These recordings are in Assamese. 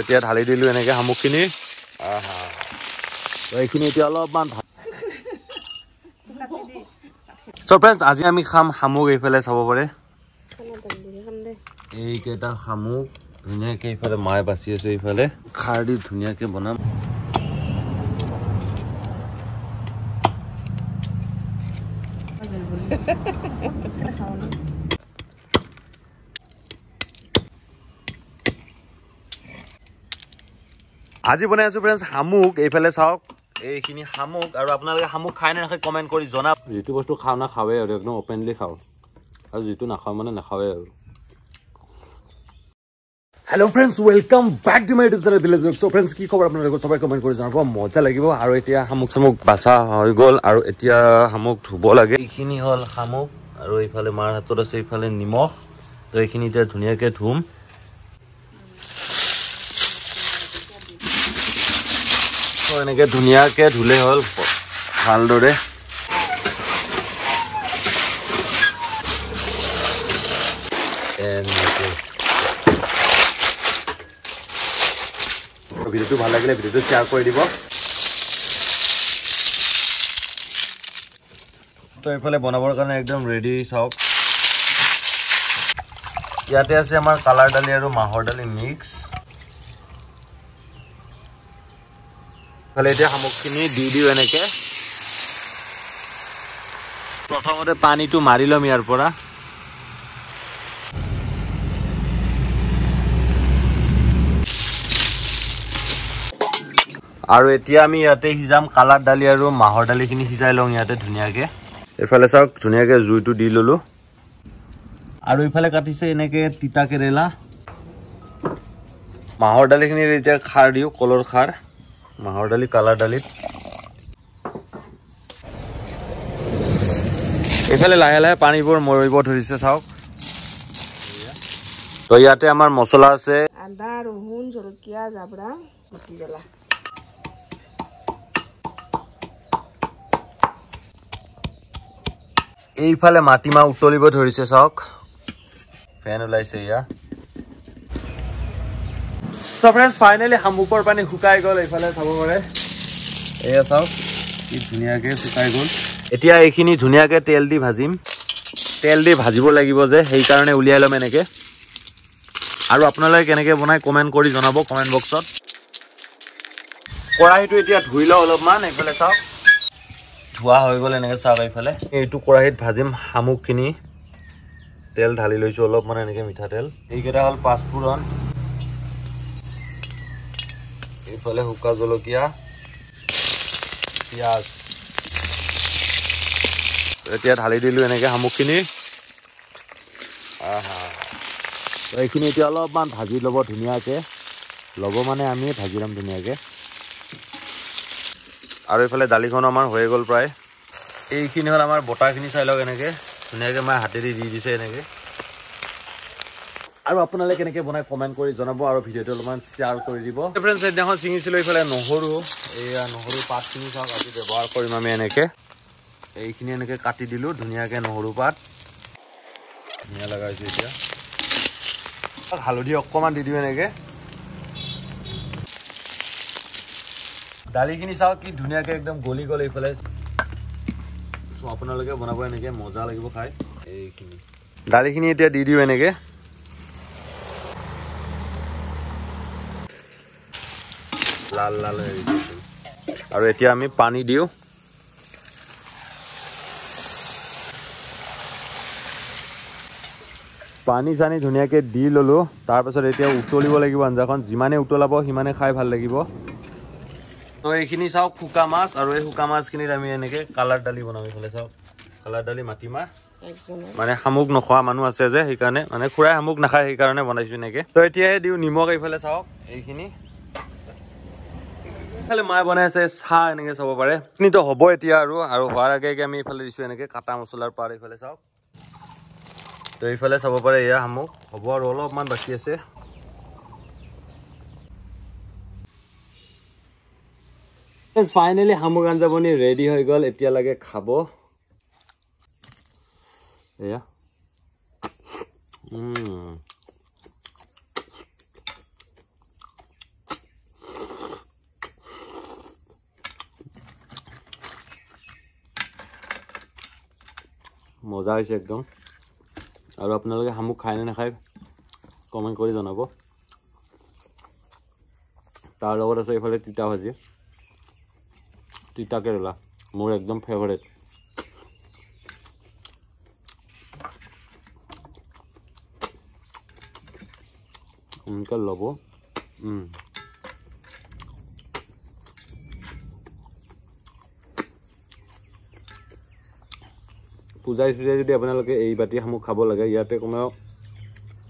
এতিয়া ঢালি দিলোঁ এনেকে সামুখখিনি এইখিনি এতিয়া অলপমান চব্ৰেঞ্চ আজি আমি খাম শামুক এইফালে চাব পাৰে এইকেইটা শামুক ধুনীয়াকে এইফালে মায়ে বাচি আছে এইফালে খাৰ দি ধুনীয়াকে বনাম আজি বনাই আছো ফ্ৰেণ্ডছ শামুক এইফালে চাওক এইখিনি শামুক আৰু আপোনালোকে শামুক খাই নাখায় কমেণ্ট কৰি জনাব যিটো বস্তু খাওঁ না খাওঁৱেই আৰু একদম অপেনলি খাওঁ আৰু যিটো নাখাওঁ মানে নাখাওঁৱেই আৰু hello' friends welcome back to my YouTube channel friends কি খবৰ আপোনালোকক চবেই কমেণ্ট কৰি জনাব মজা লাগিব আৰু এতিয়া শামুক চামুক বাচা হৈ গ'ল আৰু এতিয়া শামুক ধুব লাগে এইখিনি হ'ল শামুক আৰু এইফালে মাৰ হাতত আছে এইফালে নিমখ ত' এইখিনি এতিয়া ধুনীয়াকৈ ধুম এনেকে ধুনীয়াকে ধুলে হ'ল ভালদৰে ভিডিঅ'টো ভাল লাগিলে ভিডিঅ'টো শ্বেয়াৰ কৰি দিব তো এইফালে বনাবৰ কাৰণে একদম ৰেডি চাওক ইয়াতে আছে আমাৰ কালাৰ দালি আৰু মাহৰ দালি মিক্স ইফালে এতিয়া সামগ্ৰীখিনি দি দিওঁ এনেকে প্ৰথমতে পানীটো মাৰি ল'ম ইয়াৰ পৰা আৰু এতিয়া আমি ইয়াতে সিজাম কালাৰ দালি আৰু মাহৰ দালিখিনি সিজাই লওঁ ইয়াতে ধুনীয়াকে এইফালে চাওক ধুনীয়াকে জুইটো দি ললো আৰু এইফালে কাটিছে এনেকে তিতা কেৰেলা মাহৰ দালিখিনি এতিয়া খাৰ দিওঁ কলৰ খাৰ মাহৰ দালি কালাৰ দালিত এইফালে লাহে লাহে পানীবোৰ মৰিব ধৰিছে চাওক তো ইয়াতে আমাৰ মছলা আছে আদা ৰহুন জলকীয়া জাবৰা মাটি জ্বলা এইফালে মাটিমাহ উতলিব ধৰিছে চাওক ফেন ওলাইছে ইয়াৰ সো ফ্ৰেন্ডস ফাইনালি হামুকৰ পানী শুকাই গল এইফালে চাব পাৰে এয়া চাওক কি ধুনীয়াকে শুকাই গল এতিয়া এইখিনি ধুনীয়াকে তেল দি ভাজিম তেল দি ভাজিব লাগিব যে সেইকাৰণে উলিয়াই ল'ম এনেকে আৰু আপোনালোকে কেনেকৈ বনাই কমেণ্ট কৰি জনাব কমেণ্ট বক্সত কৰাহীটো এতিয়া ধুই লওঁ অলপমান এইফালে চাওক ধোৱা হৈ গ'ল এনেকৈ চাওক এইফালে এইটো কৰাহীত ভাজিম শামুকখিনি তেল ঢালি লৈছোঁ অলপমান এনেকৈ মিঠাতেল এইকেইটা হ'ল পাঁচফোৰণ এইফালে শুকা জলকীয়া পিঁয়াজ এতিয়া ঢালি দিলোঁ এনেকৈ শামুকখিনি এইখিনি এতিয়া অলপমান ভাজি ল'ব ধুনীয়াকৈ ল'ব মানে আমি ভাজি ল'ম ধুনীয়াকৈ আৰু এইফালে দালিখন আমাৰ হৈয়ে গ'ল প্ৰায় এইখিনি হ'ল আমাৰ বটাখিনি চাই লওক এনেকৈ ধুনীয়াকৈ মায়ে হাতেদি দি দিছে এনেকৈ আৰু আপোনালোকে কেনেকৈ বনাই কমেণ্ট কৰি জনাব আৰু ভিডিঅ'টো অলপমান শ্বেয়াৰ কৰি দিব ফ্ৰেণ্ড সেইদিনাখন চিঙিছিলোঁ এইফালে নহৰু এয়া নহৰু পাতখিনি চাওক আজি ব্যৱহাৰ কৰিম আমি এনেকৈ এইখিনি এনেকৈ কাটি দিলোঁ ধুনীয়াকৈ নহৰু পাত ধুনীয়া লগাইছোঁ এতিয়া হালধি অকণমান দি দিওঁ এনেকৈ দালিখিনি চাওক কি ধুনীয়াকৈ একদম গলি গ'ল এইফালে আপোনালোকে বনাব এনেকৈ মজা লাগিব খাই এইখিনি দালিখিনি এতিয়া দি দিওঁ এনেকৈ লাল লাল হৈ গৈছিল আৰু এতিয়া আমি পানী দিওঁ পানী চানি ধুনীয়াকৈ দি ল'লোঁ তাৰপাছত এতিয়া উতলিব লাগিব আঞ্জাখন যিমানে উতলাব সিমানে খাই ভাল লাগিব তো এইখিনি চাওক শুকা মাছ আৰু এই শুকা মাছখিনিত আমি এনেকৈ কালাৰ দালি বনাম এইফালে চাওক কালাৰ দালি মাটিমাহ মানে শামুক নোখোৱা মানুহ আছে যে সেইকাৰণে মানে খুৰাই শামুক নাখায় সেইকাৰণে বনাইছোঁ এনেকৈ তো এতিয়াহে দিওঁ নিমখ এইফালে চাওক এইখিনি খালি মায়ে বনাই আছে চাহ এনেকে চাব পাৰে এইখিনিতো হব এতিয়া আৰু আৰু হোৱাৰ আগে আগে আমি এইফালে দিছো এনেকে কাটা মছলাৰ পাৰ এইফালে চাওক তো এইফালে চাব পাৰে এয়া সামুক হব আৰু অলপমান বাকী আছে ফাইনেলি আঞ্জা আঞ্জাবনি ৰেডি হৈ গল এতিয়া লাগে খাব এয়া মজা হৈছে একদম আৰু আপোনালোকে শামুক খায় নে নাখায় কমেণ্ট কৰি জনাব তাৰ লগত আছে এইফালে তিতা ভাজি তিতা কেৰেলা মোৰ একদম ফেভাৰেট সোনকালে ল'ব পূজাই চুজাই যদি আপোনালোকে এই বাতিসমূহ খাব লাগে ইয়াতে কমেও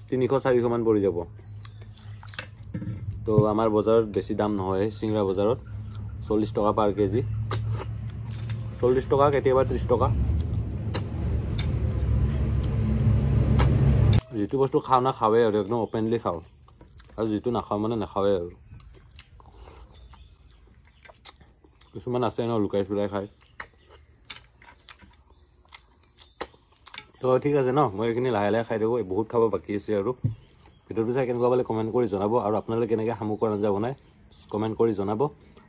তিনিশ চাৰিশমান পৰি যাব তো আমাৰ বজাৰত বেছি দাম নহয় চিংৰা বজাৰত চল্লিছ টকা পাৰ কেজি চল্লিছ টকা কেতিয়াবা ত্ৰিছ টকা যিটো বস্তু খাওঁ না খাওঁৱেই আৰু একদম অপেনলি খাওঁ আৰু যিটো নাখাওঁ মানে নাখাওঁৱেই আৰু কিছুমান আছে ন লুকাই চুলাই খায় তো ঠিক আছে ন মই এইখিনি লাহে লাহে খাই থাকোঁ বহুত খাব বাকী আছে আৰু ভিডিঅ'টো চাই কেনেকুৱা পালে কমেণ্ট কৰি জনাব আৰু আপোনালোকে কেনেকৈ সামুক আঞ্জা বনাই কমেণ্ট কৰি জনাব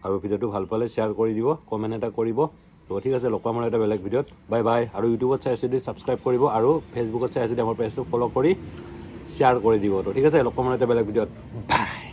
আৰু ভিডিঅ'টো ভাল পালে শ্বেয়াৰ কৰি দিব কমেণ্ট এটা কৰিব তো ঠিক আছে লগ পাম এটা বেলেগ ভিডিঅ'ত বাই বাই আৰু ইউটিউবত চাই আছে যদি ছাবস্ক্ৰাইব কৰিব আৰু ফেচবুকত চাই আছে যদি আমাৰ পেজটো ফ'ল' কৰি শ্বেয়াৰ কৰি দিব তো ঠিক আছে লগ পাম এটা বেলেগ ভিডিঅ'ত বাই